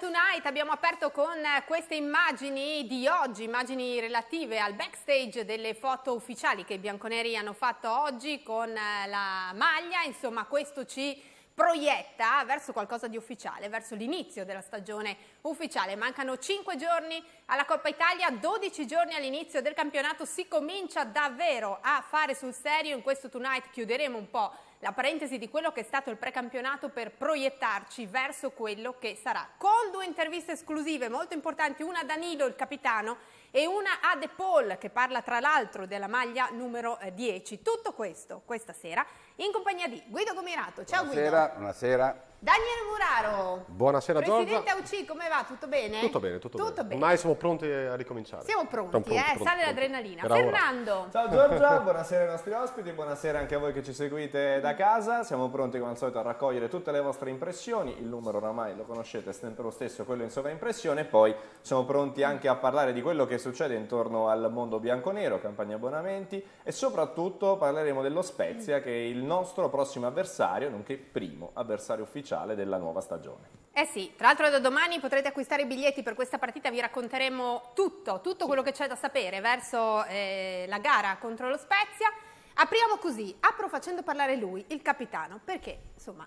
Tonight abbiamo aperto con eh, queste immagini di oggi, immagini relative al backstage delle foto ufficiali che i bianconeri hanno fatto oggi con eh, la maglia, insomma questo ci proietta verso qualcosa di ufficiale, verso l'inizio della stagione ufficiale. Mancano 5 giorni alla Coppa Italia, 12 giorni all'inizio del campionato, si comincia davvero a fare sul serio, in questo Tonight chiuderemo un po' la parentesi di quello che è stato il precampionato per proiettarci verso quello che sarà. Con due interviste esclusive molto importanti, una a Danilo, il capitano, e una a De Paul, che parla tra l'altro della maglia numero 10. Eh, Tutto questo questa sera in compagnia di Guido Gomirato. Ciao buonasera, Guido. Buonasera. Daniel Muraro. Buonasera Presidente Giorgia. Presidente AUC, come va? Tutto bene? Tutto bene, tutto, tutto bene. bene. Ormai siamo pronti a ricominciare. Siamo pronti, pronti, eh, pronti sale pronti. l'adrenalina. Era Fernando. Ora. Ciao Giorgia, buonasera ai nostri ospiti, buonasera anche a voi che ci seguite da casa. Siamo pronti come al solito a raccogliere tutte le vostre impressioni. Il numero oramai lo conoscete, è sempre lo stesso, quello in sovraimpressione. Poi siamo pronti anche a parlare di quello che succede intorno al mondo bianconero, campagna abbonamenti e soprattutto parleremo dello Spezia che è il nostro prossimo avversario, nonché primo avversario ufficiale ufficiale della nuova stagione. Eh sì, tra l'altro da domani potrete acquistare i biglietti per questa partita, vi racconteremo tutto, tutto sì. quello che c'è da sapere verso eh, la gara contro lo Spezia. Apriamo così, apro facendo parlare lui, il capitano, perché insomma,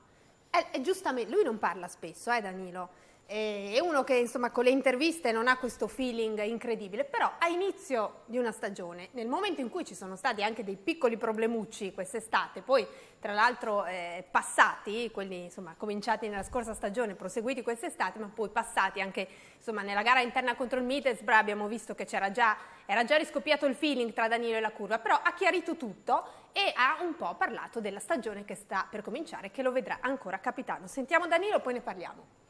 è, è giustamente, lui non parla spesso, eh Danilo? Eh, è uno che insomma con le interviste non ha questo feeling incredibile, però a inizio di una stagione, nel momento in cui ci sono stati anche dei piccoli problemucci quest'estate, poi tra l'altro eh, passati, quelli insomma cominciati nella scorsa stagione, proseguiti quest'estate, ma poi passati anche insomma nella gara interna contro il Middlesbrough abbiamo visto che c'era già, era già riscoppiato il feeling tra Danilo e la curva, però ha chiarito tutto e ha un po' parlato della stagione che sta per cominciare, che lo vedrà ancora capitano. Sentiamo Danilo, poi ne parliamo.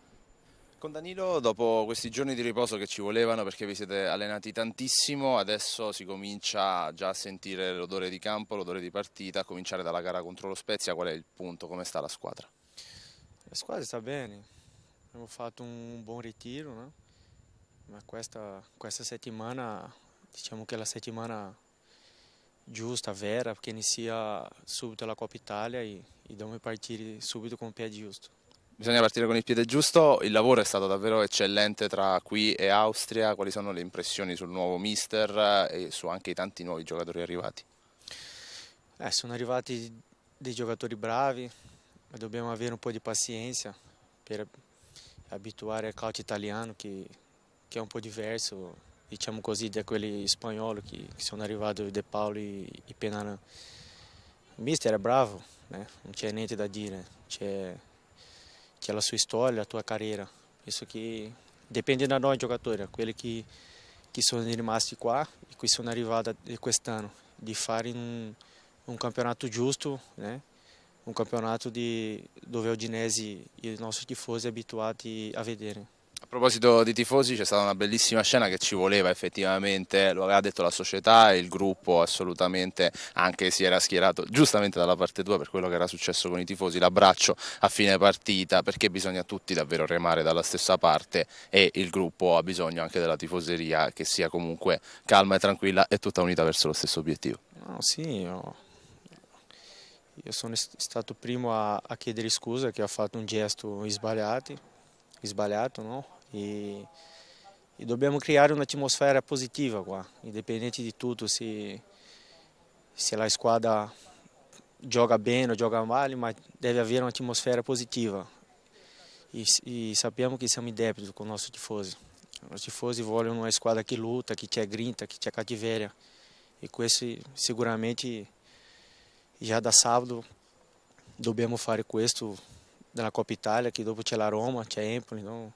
Con Danilo, dopo questi giorni di riposo che ci volevano perché vi siete allenati tantissimo, adesso si comincia già a sentire l'odore di campo, l'odore di partita, a cominciare dalla gara contro lo Spezia, qual è il punto, come sta la squadra? La squadra sta bene, abbiamo fatto un buon ritiro, no? ma questa, questa, settimana, diciamo che è la settimana giusta, vera, perché inizia subito la Coppa Italia e, e dobbiamo partire subito con il piede giusto. Bisogna partire con il piede giusto, il lavoro è stato davvero eccellente tra qui e Austria, quali sono le impressioni sul nuovo mister eh, e su anche i tanti nuovi giocatori arrivati? Eh, sono arrivati dei giocatori bravi, ma dobbiamo avere un po' di pazienza per abituare al calcio italiano che, che è un po' diverso, diciamo così, da quelli spagnoli che, che sono arrivati De Paolo e, e Penarano. Il mister è bravo, né? Eh, non c'è niente da dire, c'è aquela sua história, a tua carreira. Isso que depende da nossa jogadora, aquele que que sono rimasto qua e que sono de quest'anno de fare um, um campeonato justo, né? Um campeonato de do Odinese e nosso que tifosi é habituado a vedere. Né? A proposito di tifosi c'è stata una bellissima scena che ci voleva effettivamente, lo aveva detto la società e il gruppo assolutamente anche si era schierato giustamente dalla parte tua per quello che era successo con i tifosi, l'abbraccio a fine partita perché bisogna tutti davvero remare dalla stessa parte e il gruppo ha bisogno anche della tifoseria che sia comunque calma e tranquilla e tutta unita verso lo stesso obiettivo. No, sì, io... io sono stato primo a, a chiedere scusa che ho fatto un gesto sbagliato, sbagliato no? E, e devemos criar uma atmosfera positiva, agora, independente de tudo, se, se a esquadra joga bem ou joga mal, mas deve haver uma atmosfera positiva. E, e sabemos que somos débitos com o nosso tifosi. Os tifosi volam numa esquadra que luta, que te grinta, que te cativeira. E com esse, seguramente, já da sábado, devemos fazer com questo da copa Italia, que depois tinha la Roma, c'è Empoli, então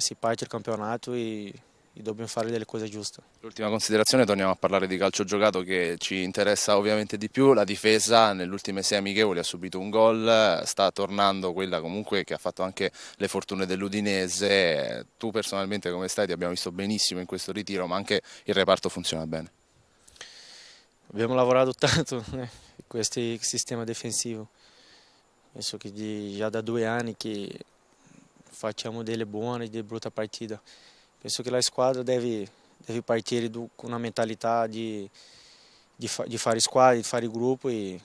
si parte il campionato e, e dobbiamo fare delle cose giuste. L'ultima considerazione, torniamo a parlare di calcio giocato che ci interessa ovviamente di più, la difesa nelle ultime sei amichevoli ha subito un gol, sta tornando quella comunque che ha fatto anche le fortune dell'Udinese, tu personalmente come stai ti abbiamo visto benissimo in questo ritiro ma anche il reparto funziona bene. Abbiamo lavorato tanto in questo sistema difensivo, penso che già da due anni che o fatiamo dele é bom, né? e de bruta partida. Penso que a esquadra deve, deve partir do, com a mentalidade de, de, de fare squadra, de fare grupo e,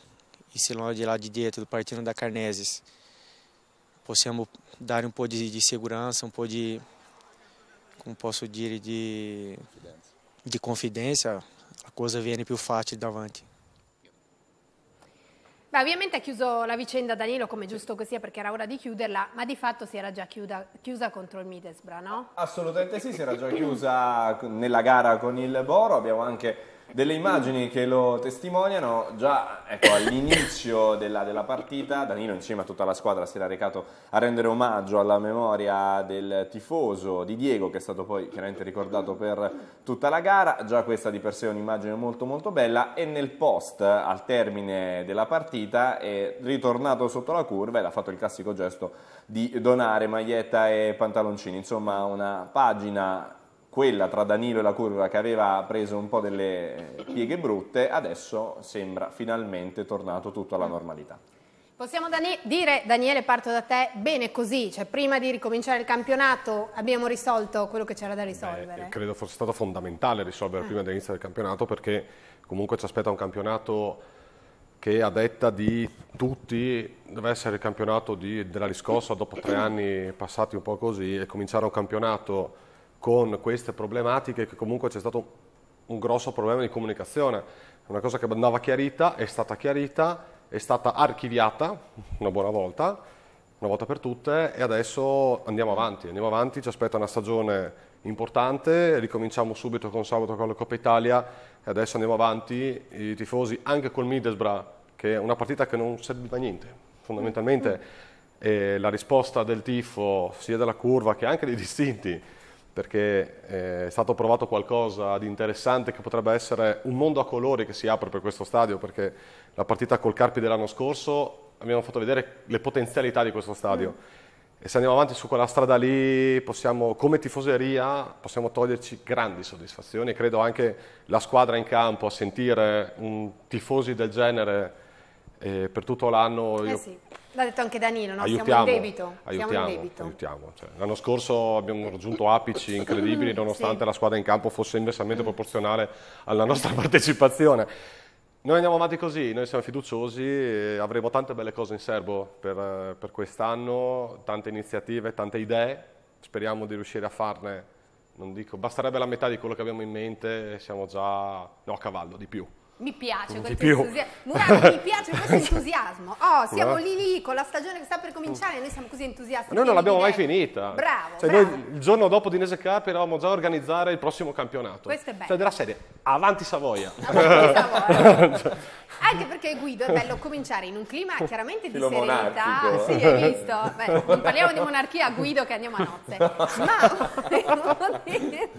e se lá de lá de dentro, partindo da Carneses. Possamos dar um pouco de, de segurança, um pouco de, como posso dizer, de, de confidência, a coisa o più de davanti. Beh, ovviamente ha chiuso la vicenda Danilo come giusto che sia perché era ora di chiuderla, ma di fatto si era già chiuda, chiusa contro il Midesbra, no? Assolutamente sì, si era già chiusa nella gara con il Boro, abbiamo anche delle immagini che lo testimoniano. Già ecco, all'inizio della, della, partita, Danilo insieme a tutta la squadra si era recato a rendere omaggio alla memoria del tifoso di Diego, che è stato poi chiaramente ricordato per tutta la gara. Già questa di per sé è un'immagine molto molto bella. E nel post, al termine della partita, è ritornato sotto la curva ed ha fatto il classico gesto di donare maglietta e pantaloncini. Insomma, una pagina quella tra Danilo e la curva che aveva preso un po' delle eh, pieghe brutte, adesso sembra finalmente tornato tutto alla normalità. Possiamo Dani dire, Daniele, parto da te, bene così, cioè prima di ricominciare il campionato abbiamo risolto quello che c'era da risolvere? Beh, credo fosse stato fondamentale risolvere eh. prima dell'inizio del campionato perché comunque ci aspetta un campionato che a detta di tutti deve essere il campionato di, della riscossa dopo tre anni passati un po' così e cominciare un campionato con queste problematiche che comunque c'è stato un grosso problema di comunicazione. Una cosa che andava chiarita, è stata chiarita, è stata archiviata una buona volta, una volta per tutte e adesso andiamo avanti, andiamo avanti, ci aspetta una stagione importante, ricominciamo subito con sabato con la Coppa Italia e adesso andiamo avanti, i tifosi anche col Middlesbrough che è una partita che non serviva a niente, fondamentalmente mm -hmm. eh, la risposta del tifo sia della curva che anche dei distinti perché eh, è stato provato qualcosa di interessante che potrebbe essere un mondo a colori che si apre per questo stadio, perché la partita col Carpi dell'anno scorso abbiamo fatto vedere le potenzialità di questo stadio. Mm. E se andiamo avanti su quella strada lì, possiamo, come tifoseria, possiamo toglierci grandi soddisfazioni. Credo anche la squadra in campo, a sentire tifosi del genere eh, per tutto l'anno... Eh sì. L'ha detto anche Danilo, no? aiutiamo, siamo in debito. Aiutiamo, siamo in debito. aiutiamo. Cioè, l'anno scorso abbiamo raggiunto apici incredibili nonostante sì. la squadra in campo fosse inversamente proporzionale alla nostra partecipazione. Noi andiamo avanti così, noi siamo fiduciosi, e eh, avremo tante belle cose in serbo per, eh, per quest'anno, tante iniziative, tante idee, speriamo di riuscire a farne, non dico, basterebbe la metà di quello che abbiamo in mente siamo già no, a cavallo di più. Mi piace non questo entusiasmo. Murano, mi piace questo entusiasmo. Oh, siamo lì lì con la stagione che sta per cominciare, noi siamo così entusiasti. noi non l'abbiamo mai finita. Bravo. Cioè, bravo. Noi il giorno dopo di Nese Cup eravamo già a organizzare il prossimo campionato. Questo è bello. Cioè, della serie Avanti Savoia. Avanti Savoia. Anche perché Guido è bello cominciare in un clima chiaramente di serenità. Sì, hai visto? Beh, non parliamo di monarchia Guido che andiamo a notte. Ma volevo dire,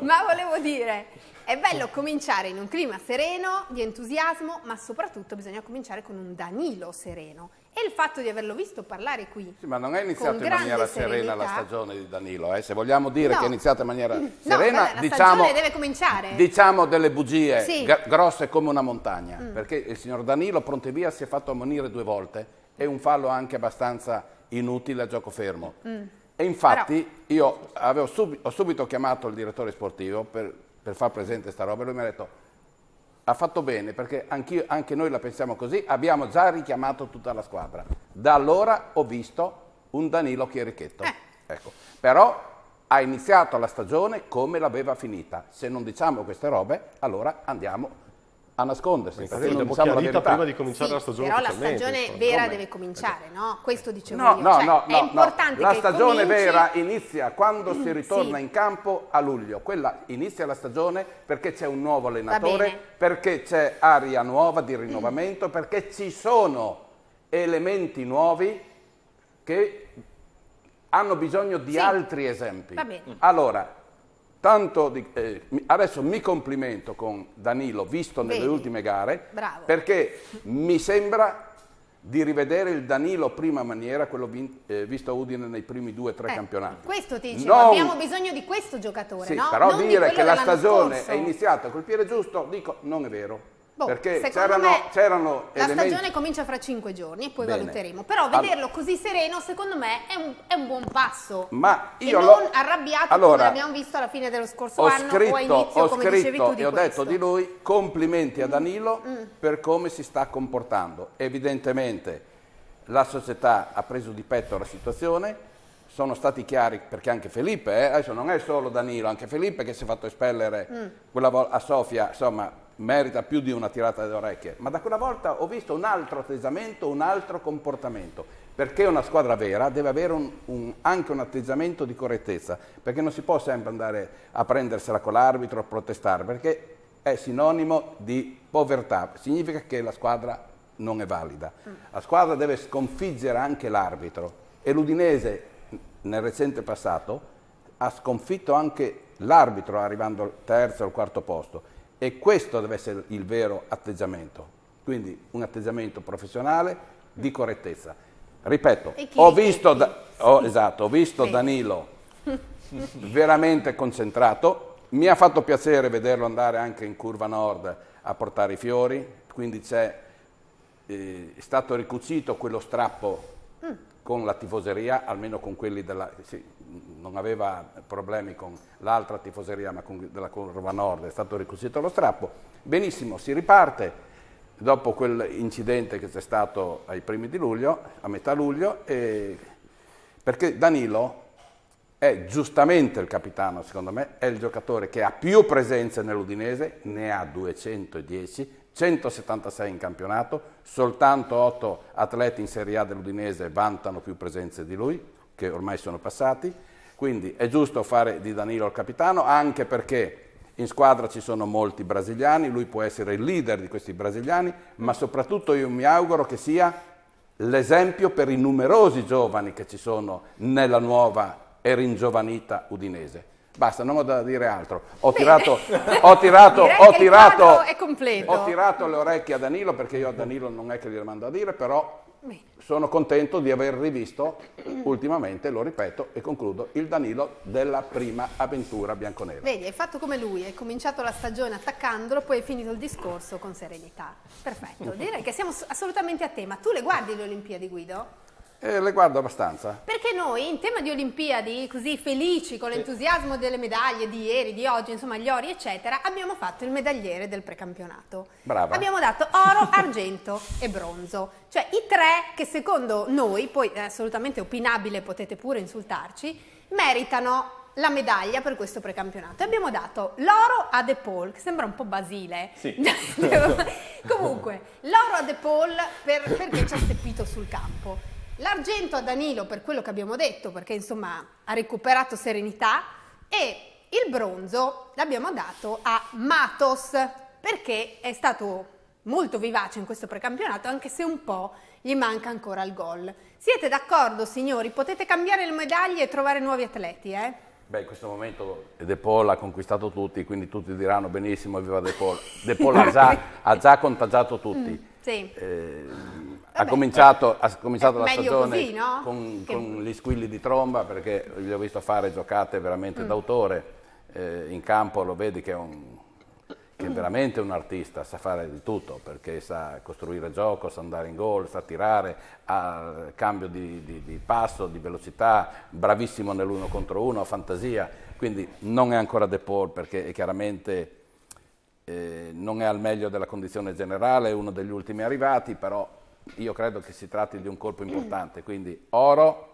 ma volevo dire è bello oh. cominciare in un clima sereno, di entusiasmo, ma soprattutto bisogna cominciare con un Danilo sereno. E il fatto di averlo visto parlare qui. Sì, ma non è iniziata in maniera serena la stagione di Danilo. Eh? Se vogliamo dire no. che è iniziata in maniera serena, no, diciamo, deve cominciare. diciamo delle bugie sì. grosse come una montagna. Mm. Perché il signor Danilo, pronte via, si è fatto ammonire due volte. È un fallo anche abbastanza inutile a gioco fermo. Mm. E infatti Però... io subi ho subito chiamato il direttore sportivo per per far presente sta roba, lui mi ha detto ha fatto bene perché anche noi la pensiamo così, abbiamo già richiamato tutta la squadra. Da allora ho visto un Danilo Chierichetto. Eh. Ecco. Però ha iniziato la stagione come l'aveva finita. Se non diciamo queste robe, allora andiamo a nascondersi. Perché perché dobbiamo diciamo chiarita prima di cominciare sì, la stagione Però la stagione insomma. vera Come? deve cominciare, no? Questo dicevo no, io. No, cioè, no, è importante La stagione cominci... vera inizia quando si ritorna sì. in campo a luglio. Quella inizia la stagione perché c'è un nuovo allenatore, perché c'è aria nuova di rinnovamento, perché ci sono elementi nuovi che hanno bisogno di sì. altri esempi. Va bene. Allora, tanto di, eh, adesso mi complimento con Danilo, visto nelle ultime gare, Bravo. perché mi sembra di rivedere il Danilo prima maniera, quello vin, eh, visto a Udine nei primi due o tre eh, campionati. Questo ti dicevo, non, abbiamo bisogno di questo giocatore, sì, no? però non dire che la stagione scorso. è iniziata col piede giusto, dico, non è vero. Boh, perché c'erano, c'erano la elementi... stagione comincia fra cinque giorni e poi Bene. valuteremo però vederlo così sereno secondo me è un, è un buon passo ma io lo... non arrabbiato allora, come abbiamo visto alla fine dello scorso ho anno scritto, o a inizio ho come dicevi tu di ho questo. detto di lui complimenti a mm. Danilo mm. per come si sta comportando evidentemente la società ha preso di petto la situazione sono stati chiari perché anche Felipe, eh, adesso non è solo Danilo, anche Felipe che si è fatto espellere mm. quella volta a Sofia, insomma merita più di una tirata delle orecchie, ma da quella volta ho visto un altro atteggiamento, un altro comportamento, perché una squadra vera deve avere un, un, anche un atteggiamento di correttezza, perché non si può sempre andare a prendersela con l'arbitro, a protestare, perché è sinonimo di povertà, significa che la squadra non è valida. La squadra deve sconfiggere anche l'arbitro e l'Udinese nel recente passato ha sconfitto anche l'arbitro arrivando al terzo o al quarto posto e questo deve essere il vero atteggiamento. Quindi un atteggiamento professionale di correttezza. Ripeto, ho visto, da, oh, esatto, ho visto Danilo veramente concentrato, mi ha fatto piacere vederlo andare anche in curva nord a portare i fiori, quindi c'è eh, è stato ricucito quello strappo mm. con la tifoseria, almeno con quelli della... Sì, non aveva problemi con l'altra tifoseria ma con, della curva nord, è stato ricucito lo strappo. Benissimo, si riparte dopo quell'incidente che c'è stato ai primi di luglio, a metà luglio, e, perché Danilo è giustamente il capitano, secondo me, è il giocatore che ha più presenze nell'Udinese, ne ha 210, 176 in campionato, soltanto 8 atleti in Serie A dell'Udinese vantano più presenze di lui, che ormai sono passati, quindi è giusto fare di Danilo il capitano anche perché in squadra ci sono molti brasiliani, lui può essere il leader di questi brasiliani, ma soprattutto io mi auguro che sia l'esempio per i numerosi giovani che ci sono nella nuova e ringiovanita Udinese. Basta, non ho da dire altro. Ho tirato, ho, tirato, ho, tirato, ho tirato, le orecchie a Danilo perché io a Danilo non è che gli mando a dire, però sono contento di aver rivisto ultimamente, lo ripeto e concludo, il Danilo della prima avventura bianconera. Vedi, hai fatto come lui, hai cominciato la stagione attaccandolo, poi hai finito il discorso con serenità. Perfetto, direi che siamo assolutamente a tema. Tu le guardi le Olimpiadi, Guido? Eh, le guardo abbastanza. Perché noi in tema di Olimpiadi, così felici con l'entusiasmo delle medaglie di ieri, di oggi, insomma gli ori eccetera, abbiamo fatto il medagliere del precampionato. Brava. Abbiamo dato oro, argento e bronzo. Cioè i tre che secondo noi, poi è assolutamente opinabile, potete pure insultarci, meritano la medaglia per questo precampionato. E abbiamo dato l'oro a De Paul, che sembra un po' Basile. Sì. Comunque, l'oro a De Paul per, perché ci ha seppito sul campo. L'argento a Danilo per quello che abbiamo detto, perché insomma ha recuperato serenità, e il bronzo l'abbiamo dato a Matos, perché è stato molto vivace in questo precampionato, anche se un po' gli manca ancora il gol. Siete d'accordo, signori? Potete cambiare le medaglie e trovare nuovi atleti, eh? Beh, in questo momento De Paul ha conquistato tutti, quindi tutti diranno benissimo, viva De Paul. De Paul ha, già, ha già contagiato tutti. Mm, sì. Eh, ha cominciato, ha eh, cominciato la stagione così, no? con, con gli squilli di tromba perché gli ho visto fare giocate veramente mm. d'autore. Eh, in campo lo vedi che è, un, che è mm. veramente un artista, sa fare di tutto perché sa costruire gioco, sa andare in gol, sa tirare, ha cambio di, di, di passo, di velocità, bravissimo nell'uno contro uno, ha fantasia. Quindi non è ancora De Paul perché è chiaramente... Eh, non è al meglio della condizione generale, è uno degli ultimi arrivati, però io credo che si tratti di un colpo importante, quindi oro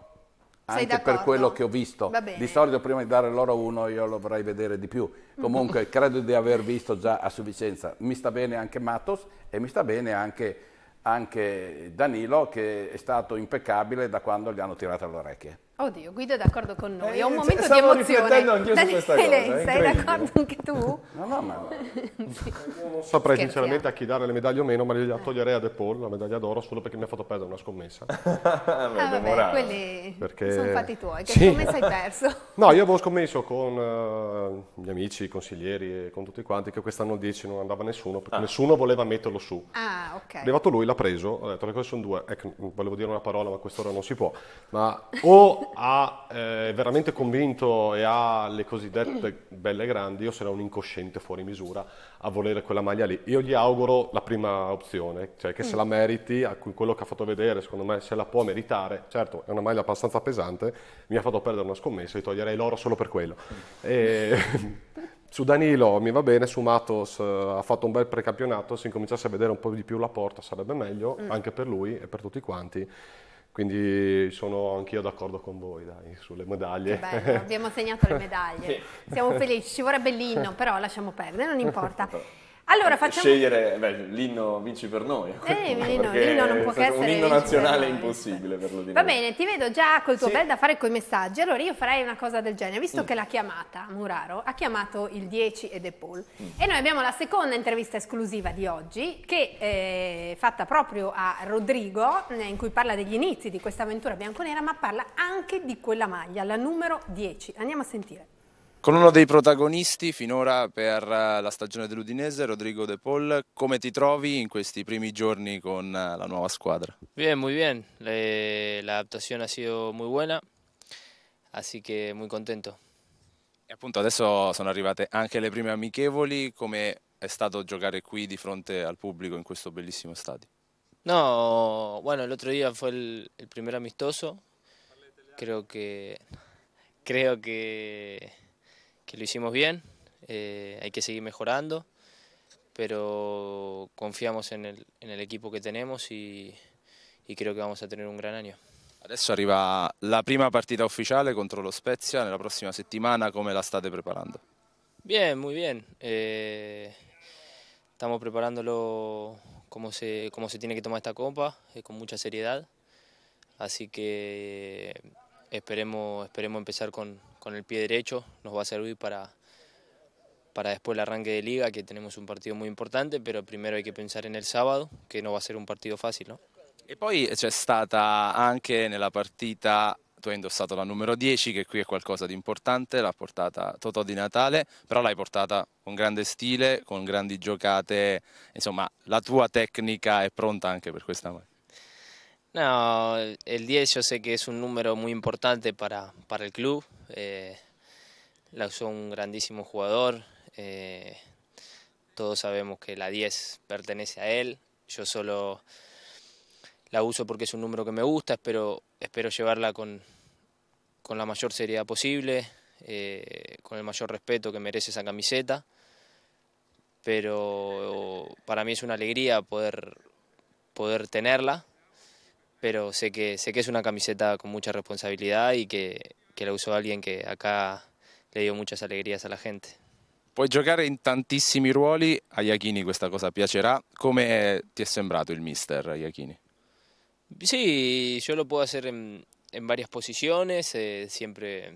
anche per quello che ho visto. Di solito prima di dare l'oro uno io lo vorrei vedere di più. Comunque credo di aver visto già a sufficienza. Mi sta bene anche Matos e mi sta bene anche, anche Danilo che è stato impeccabile da quando gli hanno tirato le orecchie. Oddio, Guido è d'accordo con noi, è un eh, momento di emozione. anch'io su questa cosa, eh, Sei d'accordo anche tu? No, no, ma... sì. Non saprei sinceramente eh. a chi dare le medaglie o meno, ma gliela toglierei a De Paul la medaglia d'oro solo perché mi ha fatto perdere una scommessa. ah, vabbè, quelli perché... sono fatti tuoi, che sì. scommessa hai perso? no, io avevo scommesso con uh, gli amici, i consiglieri e con tutti quanti che quest'anno il 10 non andava nessuno perché ah. nessuno voleva metterlo su. Ah, ok. arrivato lui, l'ha preso, ho detto le cose sono due, ecco, volevo dire una parola ma quest'ora non si può, ma o ha, eh, è veramente convinto e ha le cosiddette belle grandi, io sarei un incosciente fuori misura a volere quella maglia lì. Io gli auguro la prima opzione, cioè che se la mm. meriti, a cui quello che ha fatto vedere, secondo me se la può meritare, certo è una maglia abbastanza pesante, mi ha fatto perdere una scommessa, gli toglierei l'oro solo per quello. E... su Danilo mi va bene, su Matos uh, ha fatto un bel precampionato, se incominciasse a vedere un po' di più la porta sarebbe meglio, mm. anche per lui e per tutti quanti. Quindi sono anch'io d'accordo con voi, dai, sulle medaglie. Bello, abbiamo segnato le medaglie. Siamo felici, ci vorrebbe l'inno, però lasciamo perdere, non importa. Allora, facciamo... Scegliere, beh, l'inno vinci per noi. Eh, l'inno, l'inno non può che essere un inno nazionale è impossibile per lo di Va bene, ti vedo già col tuo sì. bel da fare coi messaggi. Allora io farei una cosa del genere, visto mm. che l'ha chiamata Muraro, ha chiamato il 10 e De Paul mm. e noi abbiamo la seconda intervista esclusiva di oggi che è eh, fatta proprio a Rodrigo eh, in cui parla degli inizi di questa avventura bianconera, ma parla anche di quella maglia, la numero 10. Andiamo a sentire. Con uno dei protagonisti finora per eh, la stagione dell'Udinese, Rodrigo De Paul, come ti trovi in questi primi giorni con eh, la nuova squadra? Bien, muy bien. Le, la adaptación ha sido muy buena, así que muy contento. E appunto adesso sono arrivate anche le prime amichevoli, come è stato giocare qui di fronte al pubblico in questo bellissimo stadio? No, bueno, l'altro otro día fue el, el primer amistoso. Creo che... creo que lo hicimos bien, eh, hay que seguir mejorando, pero confiamos en el, en el equipo que tenemos y, creo que vamos a tener un gran año. Adesso arriva la prima partida oficial contra lo Spezia la próxima semana come la state preparando? Bien, muy bien. Eh, estamos preparándolo como se, se tiene que tomar esta copa, eh, con mucha seriedad. Así que esperemos, esperemos empezar con, con el pie derecho, nos va a servir para, para después el arranque de liga, que tenemos un partido muy importante, pero primero hay que pensar en el sábado, que no va a ser un partido fácil. ¿no? E poi c'è stata anche nella partita, tu hai indossato la numero 10, che qui è qualcosa di importante, l'ha portata Totò di Natale, però l'hai portata con grande stile, con grandi giocate, insomma la tua tecnica è pronta anche per questa mattina. No, el 10 yo sé que es un número muy importante para, el club. Eh, la usó un grandísimo jugador. Eh, todos sabemos que la 10 pertenece a él. Yo solo la uso porque es un número que me gusta. Espero, espero llevarla con, la mayor seriedad posible, eh, con el mayor respeto que merece esa camiseta. Pero para mí es una alegría poder, poder tenerla pero sé que, sé que es una camiseta con mucha responsabilidad y que, que la usó alguien que acá le dio muchas alegrías a la gente. Puoi jugar en tantissimi ruoli, a Iachini questa cosa piacerà. ¿Cómo te è sembrato el mister Iachini? Sí, yo lo puedo hacer en, en varias posiciones, eh, siempre,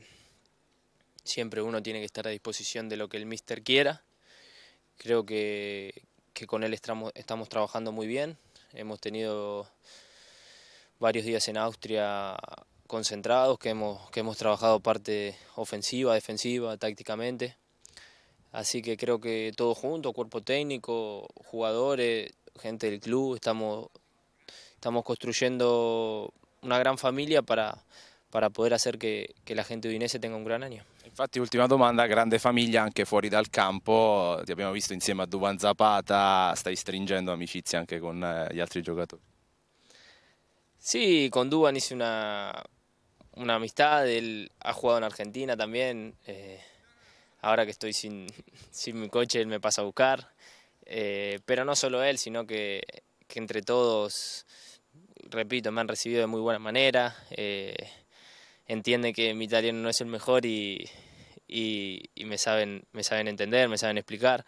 siempre uno tiene que estar a disposición de lo que el mister quiera. Creo que, con él estamos, estamos trabajando muy bien, hemos tenido varios días en Austria concentrados, que hemos, que hemos trabajado parte ofensiva, defensiva, tácticamente. Así que creo que todo junto, cuerpo técnico, jugadores, gente del club, estamos, estamos construyendo una gran familia para, para poder hacer que la gente udinese tenga un gran año. Infatti última pregunta. grande familia, anche fuori dal campo, Te habíamos visto insieme a duban Zapata, ¿Estás stringendo amicizia anche con los otros jugadores? Sí, con Duban hice una, una amistad, él ha jugado en Argentina también. Eh, ahora que estoy sin, sin, mi coche, él me pasa a buscar. Eh, pero no solo él, sino que, que, entre todos, repito, me han recibido de muy buena manera. Eh, entienden que mi italiano no es el mejor y, y, y, me, saben, me saben entender, me saben explicar.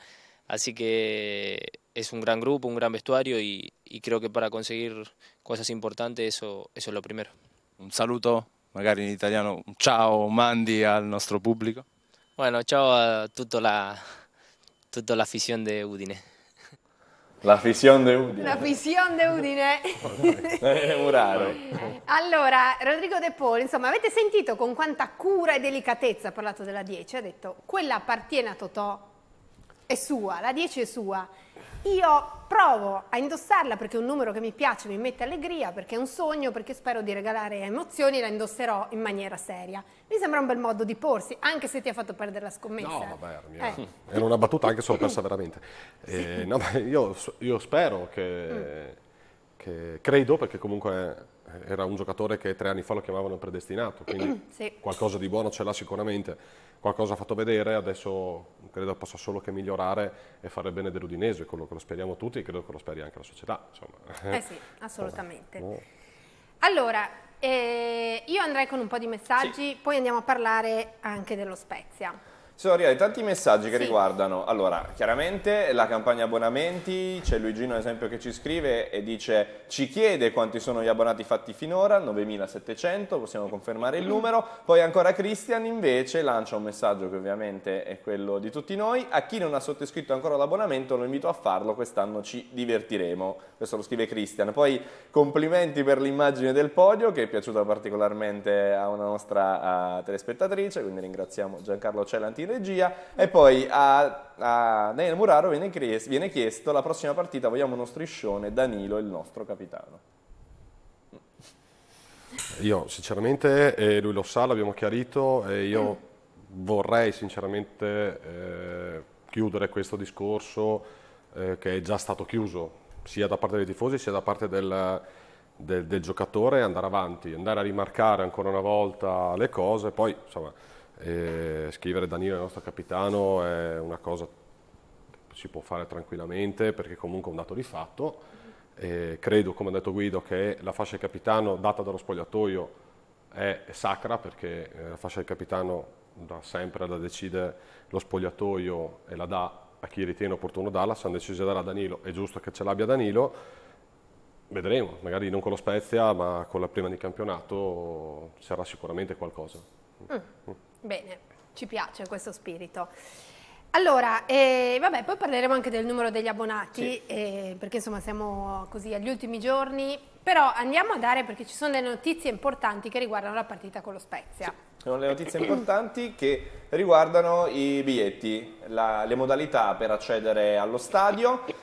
Así que es un gran grupo, un gran vestuario y, y creo que para conseguir cosas importantes, eso, eso è lo primero. Un saluto, magari in italiano, un ciao mandi al nostro pubblico. Bueno, ciao a tutta la, tutta l'afición de Udine. L'afición de Udine. La L'afición de Udine. È eh, un raro. Allora, Rodrigo De Paul, insomma, avete sentito con quanta cura e delicatezza ha parlato della 10? Ha detto, quella appartiene a Totò, è sua, la 10 è sua. Io provo a indossarla perché è un numero che mi piace, mi mette allegria, perché è un sogno, perché spero di regalare emozioni, la indosserò in maniera seria. Mi sembra un bel modo di porsi, anche se ti ha fatto perdere la scommessa. No, vabbè, mia... eh. era una battuta anche se l'ho persa veramente. Eh, no, io, io, spero che, mm. che, credo, perché comunque eh, era un giocatore che tre anni fa lo chiamavano predestinato, quindi sì. qualcosa di buono ce l'ha sicuramente qualcosa ha fatto vedere, adesso credo possa solo che migliorare e fare bene dell'Udinese, quello che lo speriamo tutti e credo che lo speri anche la società. Insomma. Eh sì, assolutamente. No. Allora, eh, io andrei con un po' di messaggi, sì. poi andiamo a parlare anche dello Spezia sono arrivati tanti messaggi che sì. riguardano, allora, chiaramente la campagna abbonamenti, c'è Luigino ad esempio che ci scrive e dice ci chiede quanti sono gli abbonati fatti finora, 9700, possiamo confermare il mm. numero, poi ancora Christian invece lancia un messaggio che ovviamente è quello di tutti noi, a chi non ha sottoscritto ancora l'abbonamento lo invito a farlo, quest'anno ci divertiremo, questo lo scrive Christian, poi complimenti per l'immagine del podio che è piaciuta particolarmente a una nostra a telespettatrice, quindi ringraziamo Giancarlo Celantino regia e poi a, a Daniele Muraro viene, chies- viene chiesto la prossima partita vogliamo uno striscione Danilo il nostro capitano. Io sinceramente, eh, lui lo sa, l'abbiamo chiarito e io mm. vorrei sinceramente eh, chiudere questo discorso eh, che è già stato chiuso sia da parte dei tifosi sia da parte del, del, del giocatore andare avanti, andare a rimarcare ancora una volta le cose, poi insomma e scrivere Danilo, il nostro capitano, è una cosa che si può fare tranquillamente perché comunque è un dato di fatto. E credo, come ha detto Guido, che la fascia di capitano data dallo spogliatoio è sacra perché eh, la fascia di capitano da sempre la decide lo spogliatoio e la dà a chi ritiene opportuno darla. Se hanno deciso di darla a Danilo, è giusto che ce l'abbia Danilo. Vedremo, magari non con lo Spezia, ma con la prima di campionato sarà sicuramente qualcosa. Ah. Mm. Mm. Bene, ci piace questo spirito. Allora, eh, vabbè, poi parleremo anche del numero degli abbonati, sì. eh, perché insomma siamo così agli ultimi giorni, però andiamo a dare perché ci sono delle notizie importanti che riguardano la partita con lo Spezia. Sì, sono le notizie importanti che riguardano i biglietti, la, le modalità per accedere allo stadio. Eh,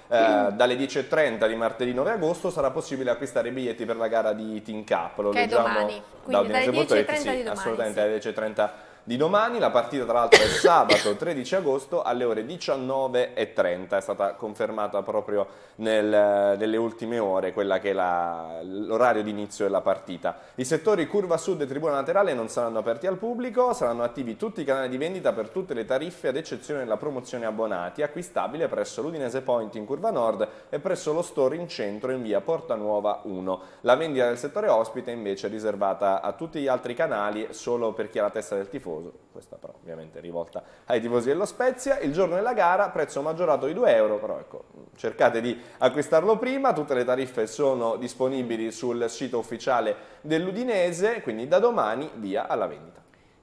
dalle 10.30 di martedì 9 agosto sarà possibile acquistare i biglietti per la gara di Team Cup. Lo che leggiamo è domani, quindi da dalle 10.30 sì, di domani. Assolutamente, sì. alle 10.30 di domani. La partita tra l'altro è sabato 13 agosto alle ore 19.30. È stata confermata proprio nel, nelle ultime ore quella che è la, l'orario di inizio della partita. I settori curva sud e tribuna laterale non saranno aperti al pubblico, saranno attivi tutti i canali di vendita per tutte le tariffe ad eccezione della promozione abbonati, acquistabile presso l'Udinese Point in curva nord e presso lo store in centro in via Porta Nuova 1. La vendita del settore ospite invece è riservata a tutti gli altri canali solo per chi ha la testa del tifoso nervoso, questa però ovviamente è rivolta ai tifosi dello Spezia, il giorno della gara prezzo maggiorato di 2 euro, però ecco, cercate di acquistarlo prima, tutte le tariffe sono disponibili sul sito ufficiale dell'Udinese, quindi da domani via alla vendita.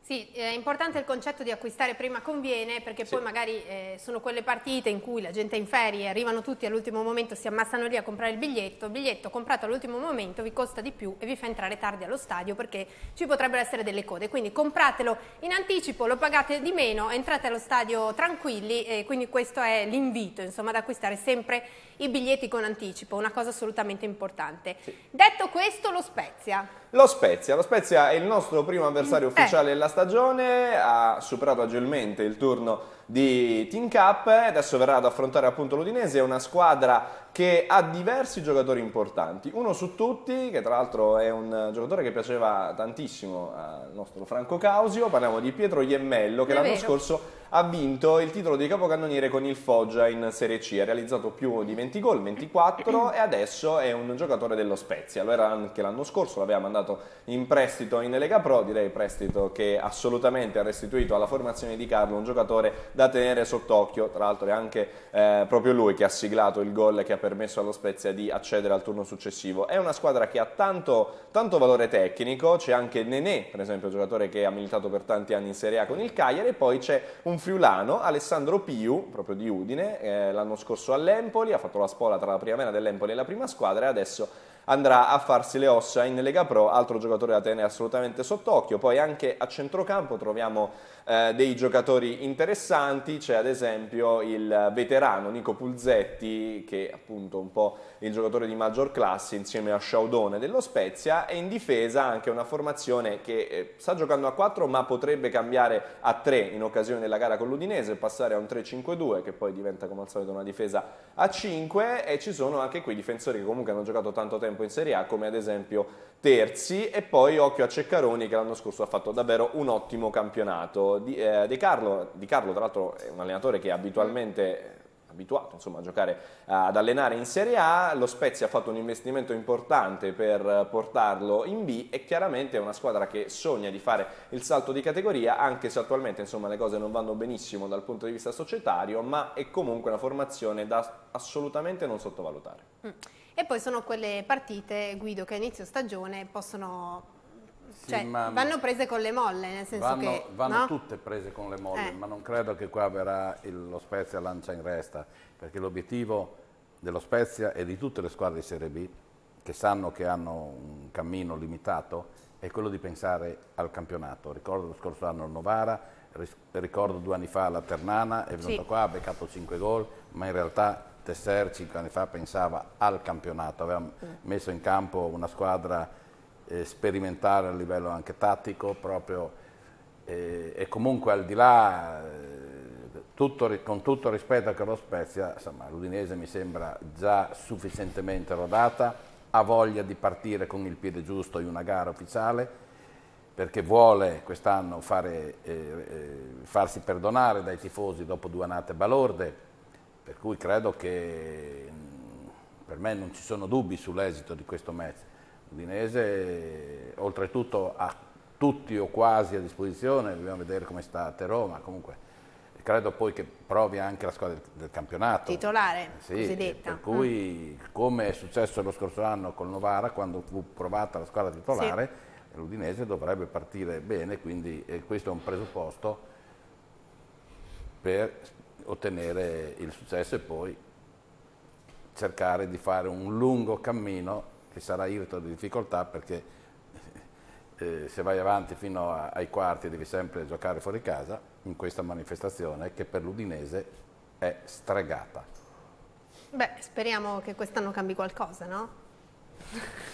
Sì, è importante il concetto di acquistare prima conviene perché sì. poi magari eh, sono quelle partite in cui la gente è in ferie, arrivano tutti all'ultimo momento, si ammassano lì a comprare il biglietto, il biglietto comprato all'ultimo momento vi costa di più e vi fa entrare tardi allo stadio perché ci potrebbero essere delle code, quindi compratelo in anticipo, lo pagate di meno, entrate allo stadio tranquilli e quindi questo è l'invito insomma ad acquistare sempre i biglietti con anticipo, una cosa assolutamente importante. Sì. Detto questo, lo Spezia. Lo Spezia, lo Spezia è il nostro primo avversario mm. ufficiale eh. della stagione, ha superato agilmente il turno di Team Cup adesso verrà ad affrontare appunto l'Udinese, è una squadra che ha diversi giocatori importanti, uno su tutti che tra l'altro è un giocatore che piaceva tantissimo al nostro Franco Causio, parliamo di Pietro Iemmello che l'anno vero. scorso ha vinto il titolo di capocannoniere con il Foggia in Serie C, ha realizzato più di 20 gol, 24 e adesso è un giocatore dello Spezia, lo era anche l'anno scorso, l'aveva mandato in prestito in Lega Pro, direi prestito che assolutamente ha restituito alla formazione di Carlo un giocatore da da tenere sott'occhio, tra l'altro è anche eh, proprio lui che ha siglato il gol che ha permesso allo Spezia di accedere al turno successivo. È una squadra che ha tanto, tanto valore tecnico, c'è anche Nenè, per esempio, giocatore che ha militato per tanti anni in Serie A con il Cagliari, e poi c'è un friulano, Alessandro Piu, proprio di Udine, eh, l'anno scorso all'Empoli, ha fatto la spola tra la prima mena dell'Empoli e la prima squadra e adesso andrà a farsi le ossa in Lega Pro, altro giocatore da tenere assolutamente sott'occhio. Poi anche a centrocampo troviamo eh, dei giocatori interessanti, c'è ad esempio il veterano Nico Pulzetti che è appunto un po' il giocatore di maggior classe insieme a Sciaudone dello Spezia e in difesa anche una formazione che eh, sta giocando a 4 ma potrebbe cambiare a 3 in occasione della gara con l'Udinese passare a un 3-5-2 che poi diventa come al solito una difesa a 5 e ci sono anche quei difensori che comunque hanno giocato tanto tempo in Serie A come ad esempio Terzi e poi occhio a Ceccaroni che l'anno scorso ha fatto davvero un ottimo campionato di, eh, di, Carlo, di Carlo, tra l'altro è un allenatore che è abitualmente abituato insomma, a giocare eh, ad allenare in Serie A, lo Spezia ha fatto un investimento importante per portarlo in B e chiaramente è una squadra che sogna di fare il salto di categoria anche se attualmente insomma, le cose non vanno benissimo dal punto di vista societario ma è comunque una formazione da assolutamente non sottovalutare. Mm. E poi sono quelle partite, Guido, che a inizio stagione possono sì, cioè, ma... vanno prese con le molle, nel senso vanno, che... Vanno no? tutte prese con le molle, eh. ma non credo che qua verrà il, lo Spezia lancia in resta, perché l'obiettivo dello Spezia e di tutte le squadre di Serie B, che sanno che hanno un cammino limitato, è quello di pensare al campionato. Ricordo lo scorso anno il Novara, ricordo due anni fa la Ternana, è venuta sì. qua, ha beccato 5 gol, ma in realtà Tesser 5 anni fa pensava al campionato, aveva mm. messo in campo una squadra eh, sperimentare a livello anche tattico proprio eh, e comunque al di là eh, tutto, con tutto rispetto a Carlo Spezia insomma l'Udinese mi sembra già sufficientemente rodata ha voglia di partire con il piede giusto in una gara ufficiale perché vuole quest'anno eh, eh, farsi perdonare dai tifosi dopo due annate balorde, per cui credo che mm, per me non ci sono dubbi sull'esito di questo match. Udinese oltretutto ha tutti o quasi a disposizione, dobbiamo vedere come sta a Roma, comunque credo poi che provi anche la squadra del, del campionato. Titolare, eh, sì, cosiddetta. Per cui, mm. come è successo lo scorso anno con Novara, quando fu provata la squadra titolare, sì. l'Udinese dovrebbe partire bene, quindi eh, questo è un presupposto per ottenere il successo e poi cercare di fare un lungo cammino che sarà irto di difficoltà perché eh, se vai avanti fino a, ai quarti devi sempre giocare fuori casa in questa manifestazione che per l'Udinese è stregata. Beh, speriamo che quest'anno cambi qualcosa, no?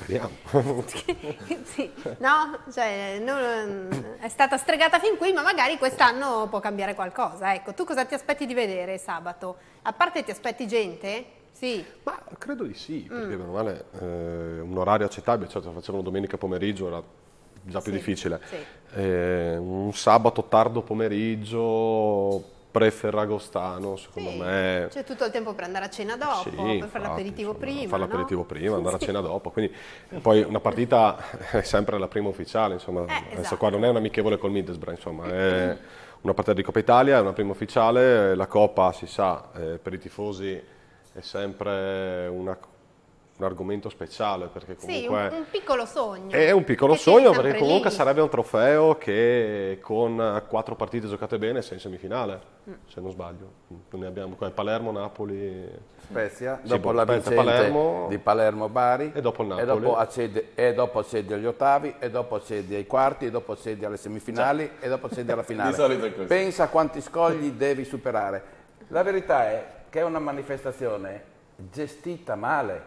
Speriamo. sì, no, cioè, non, è stata stregata fin qui, ma magari quest'anno può cambiare qualcosa. Ecco, tu cosa ti aspetti di vedere sabato? A parte ti aspetti gente? Sì. Ma credo di sì, mm. perché mm. meno male eh, un orario accettabile, certo facevano domenica pomeriggio, era già più sì, difficile. Sì. Eh, un sabato tardo pomeriggio pre-ferragostano, secondo sì, me. C'è tutto il tempo per andare a cena dopo, sì, per infatti, fare l'aperitivo prima. Fare l'aperitivo prima, andare sì. a cena dopo. Quindi poi una partita è sempre la prima ufficiale, insomma. Eh, Adesso esatto. qua non è un amichevole col Middlesbrough, insomma. È mm. una partita di Coppa Italia, una prima ufficiale. La Coppa si sa, eh, per i tifosi è sempre una, un argomento speciale perché comunque sì, un, un, piccolo sogno è un piccolo perché sogno perché comunque lì. sarebbe un trofeo che con quattro partite giocate bene sei in semifinale mm. se non sbaglio ne abbiamo qua Palermo, Napoli Spezia sì, dopo boh, la Spezia, Palermo, di Palermo Bari e dopo il Napoli e dopo, accede, e dopo accedi agli ottavi e dopo accedi ai quarti e dopo accedi alle semifinali Già. e dopo accedi alla finale pensa quanti scogli devi superare la verità è che è una manifestazione gestita male,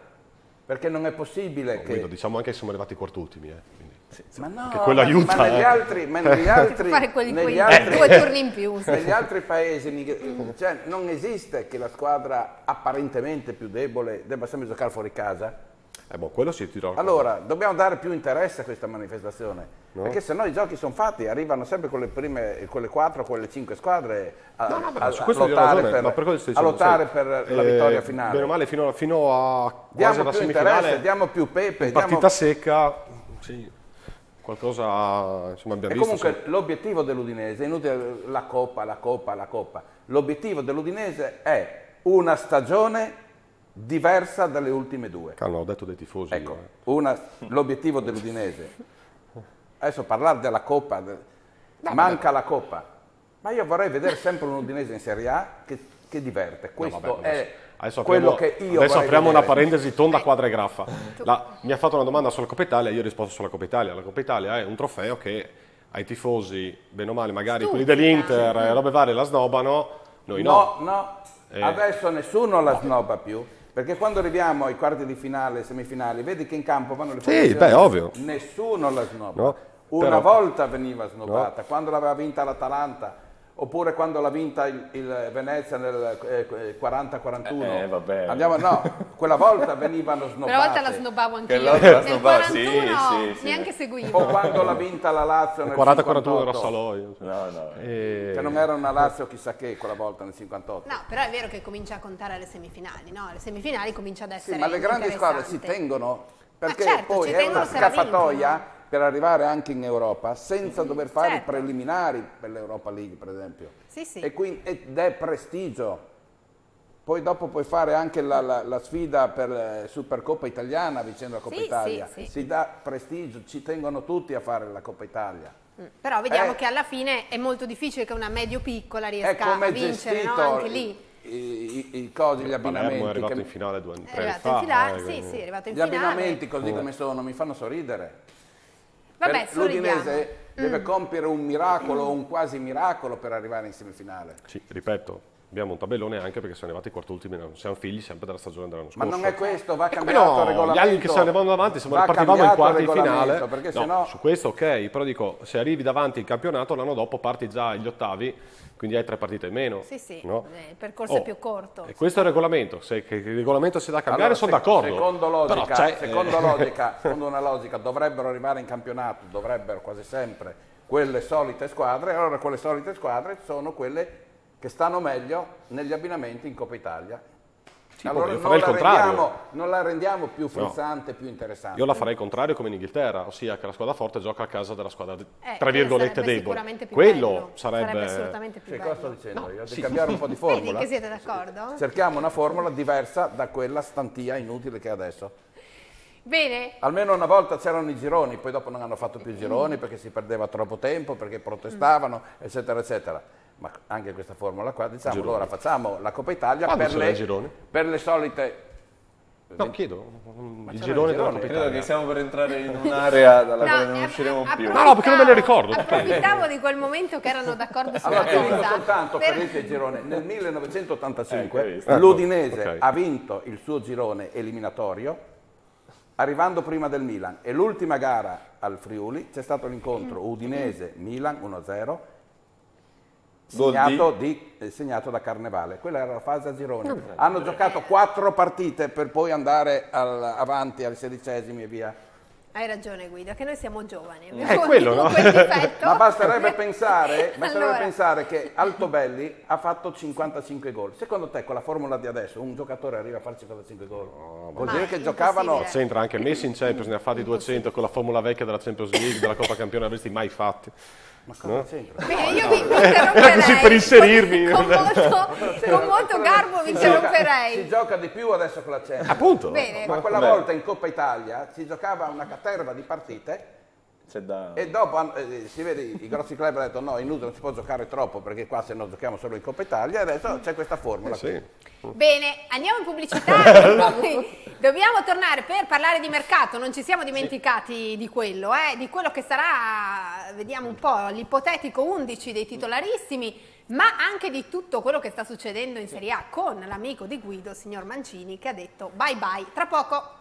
perché non è possibile no, che... Guido, diciamo anche che siamo arrivati quart'ultimi, eh. Quindi, sì, ma no, che ma, aiuta. Ma negli eh. altri, ma negli altri, quelli negli altri, due turni in più. Negli altri paesi mm. cioè, non esiste che la squadra apparentemente più debole debba sempre giocare fuori casa eh boh, quello si tirò. Allora, dobbiamo dare più interesse a questa manifestazione, no? perché se no i giochi sono fatti, arrivano sempre con le prime, con le quattro, con le cinque squadre a, no, no, a, a lottare, per, per, dicendo, a lottare sai, per, la eh, vittoria finale. Bene male fino, fino a quasi alla semifinale. Diamo più pepe. Partita diamo... secca, sì qualcosa insomma abbiamo e visto, comunque sì. l'obiettivo dell'Udinese inutile la coppa la coppa la coppa l'obiettivo dell'Udinese è una stagione diversa dalle ultime due. Carlo, ho detto dei tifosi. Ecco, eh. una, l'obiettivo dell'Udinese. Adesso parlare della Coppa, no, manca vabbè. la Coppa, ma io vorrei vedere sempre un Udinese in Serie A che, che diverte. Questo no, vabbè, è adesso quello che io Adesso apriamo vedere. una parentesi tonda eh. quadra e graffa. La, mi ha fatto una domanda sulla Coppa Italia, io ho risposto sulla Coppa Italia. La Coppa Italia è un trofeo che ai tifosi, bene o male, magari Stupido. quelli dell'Inter, eh, robe varie, la snobano, noi no. No, no. Eh. Adesso nessuno la snoba più. Perché quando arriviamo ai quarti di finale, semifinali, vedi che in campo vanno le formazioni. Sì, beh, ovvio. Nessuno la snobba. No, Una però... volta veniva snobbata, no. quando l'aveva vinta l'Atalanta oppure quando l'ha vinta il, il Venezia nel eh, 40-41. Eh, eh, eh, vabbè. Andiamo, no, quella volta venivano snobbate. Quella volta la snobbavo anche io. Nel snobbavo, 41 sì, sì, neanche sì. seguivo. O quando l'ha vinta la Lazio nel 40-41 era solo io. No, no. E... Eh, che non era una Lazio chissà che quella volta nel 58. No, però è vero che comincia a contare le semifinali, no? Le semifinali comincia ad essere Sì, ma le grandi squadre si tengono perché certo, poi è una scappatoia per arrivare anche in Europa senza mhm. dover fare certo. i preliminari per l'Europa League, per esempio. Sì, sì. E quindi, ed è prestigio. Poi dopo puoi fare anche la, la, la sfida per eh, Supercoppa italiana vicino alla Coppa sì, Italia. Si dà prestigio, ci tengono tutti a fare la Coppa Italia. Mm, però vediamo eh, che alla fine è molto difficile che una medio-piccola riesca a vincere no? anche lì. I, i, i, cosi, gli abbinamenti. Eh, Palermo è arrivato che... in finale due anni fa. Eh, gli abbinamenti così mm. come sono mi fanno sorridere. Vabbè, L'Udinese deve mm. compiere un miracolo un quasi miracolo per arrivare in semifinale. Sì, ripeto, abbiamo un tabellone anche perché siamo arrivati quartultimi, non siamo figli sempre della stagione dell'anno scorso. Ma non è questo, va eh, cambiato no, il regolamento. Gli anni che se ne davanti, avanti, siamo partivamo in quarti di finale. No, sennò... Su questo ok, però dico, se arrivi davanti il campionato, l'anno dopo parti già agli ottavi quindi hai tre partite in meno. Sì, sì, no? il percorso oh, è più corto. E questo è il regolamento, se il regolamento si da cambiare allora, sono se, d'accordo. Secondo, logica, eh, secondo, eh... logica, secondo una logica, dovrebbero arrivare in campionato, dovrebbero quasi sempre quelle solite squadre, allora quelle solite squadre sono quelle che stanno meglio negli abbinamenti in Coppa Italia Tipo, allora io farei il contrario. Rendiamo, non la rendiamo più frizzante, no. più interessante. Io la farei il contrario come in Inghilterra, ossia che la squadra forte gioca a casa della squadra, eh, tra virgolette, debole. Quello bello. sarebbe... assolutamente più cioè, bello. sto dicendo? No. Sì. cambiare un po' di formula. Vedi che siete d'accordo? Cerchiamo una formula diversa da quella stantia inutile che è adesso. Bene. Almeno una volta c'erano i gironi, poi dopo non hanno fatto più i gironi mm. perché si perdeva troppo tempo, perché protestavano, mm. eccetera, eccetera ma anche questa formula qua, diciamo Gironi. allora facciamo la Coppa Italia per le, per le, solite... No, chiedo, ma il girone, il girone della Coppa Italia. Credo che stiamo per entrare in un'area dalla no, quale non eh, usciremo a, eh, a, più. No, no, perché non me lo ricordo. Approfittavo di quel momento che erano d'accordo sulla allora, cosa. Allora, soltanto, per... esempio, il girone, nel 1985 eh, l'Udinese okay. ha vinto il suo girone eliminatorio arrivando prima del Milan e l'ultima gara al Friuli c'è stato l'incontro mm. Udinese-Milan 1-0 segnato, di, eh, segnato, da Carnevale. Quella era la fase a gironi. Hanno giocato quattro partite per poi andare al, avanti ai sedicesimi e via hai ragione Guido, che noi siamo giovani. È mm. eh, quello, no? Ma basterebbe, pensare, basterebbe allora. pensare, che Altobelli ha fatto 55 gol. Secondo te con la formula di adesso un giocatore arriva a fare 55 gol? No, Vuol dire che giocavano... C'entra anche Messi in Champions, ne ha fatti 200 con la formula vecchia della Champions League, della Coppa Campione, avresti mai fatti. Ma cosa no? c'entra? Bene, io no. Era così per inserirmi. Con, con molto, con molto garbo vi interromperei. Si gioca di più adesso con la Champions. Appunto. Bene. Ma quella Bene. volta in Coppa Italia si giocava una categoria caterva di partite da... e dopo eh, si vede i grossi club hanno detto no, inutile, non si può giocare troppo perché qua se no giochiamo solo in Coppa Italia e adesso c'è questa formula eh sì. Bene, andiamo in pubblicità dobbiamo tornare per parlare di mercato, non ci siamo dimenticati sì. di quello, eh, di quello che sarà, vediamo un po', l'ipotetico 11 dei titolarissimi ma anche di tutto quello che sta succedendo in Serie A con l'amico di Guido, signor Mancini, che ha detto bye bye, tra poco.